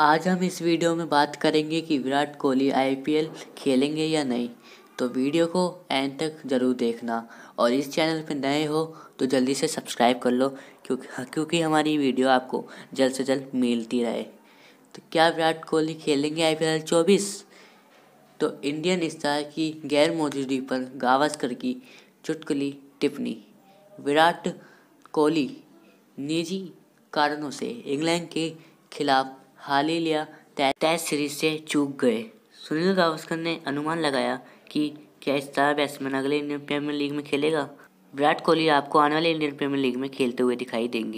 आज हम इस वीडियो में बात करेंगे कि विराट कोहली आईपीएल खेलेंगे या नहीं तो वीडियो को एंड तक ज़रूर देखना और इस चैनल पर नए हो तो जल्दी से सब्सक्राइब कर लो क्योंकि हाँ, क्योंकि हमारी वीडियो आपको जल्द से जल्द मिलती रहे तो क्या विराट कोहली खेलेंगे आई पी चौबीस तो इंडियन स्टार की गैर मौजूदगी पर गावस्कर की चुटकुली टिप्पणी विराट कोहली निजी कारणों से इंग्लैंड के खिलाफ हाली लिया टेस्ट सीरीज से चूक गए सुनील गावस्कर ने अनुमान लगाया कि क्या स्टार बैट्समैन अगले इंडियन प्रीमियर लीग में खेलेगा विराट कोहली आपको आने वाले इंडियन प्रीमियर लीग में खेलते हुए दिखाई देंगे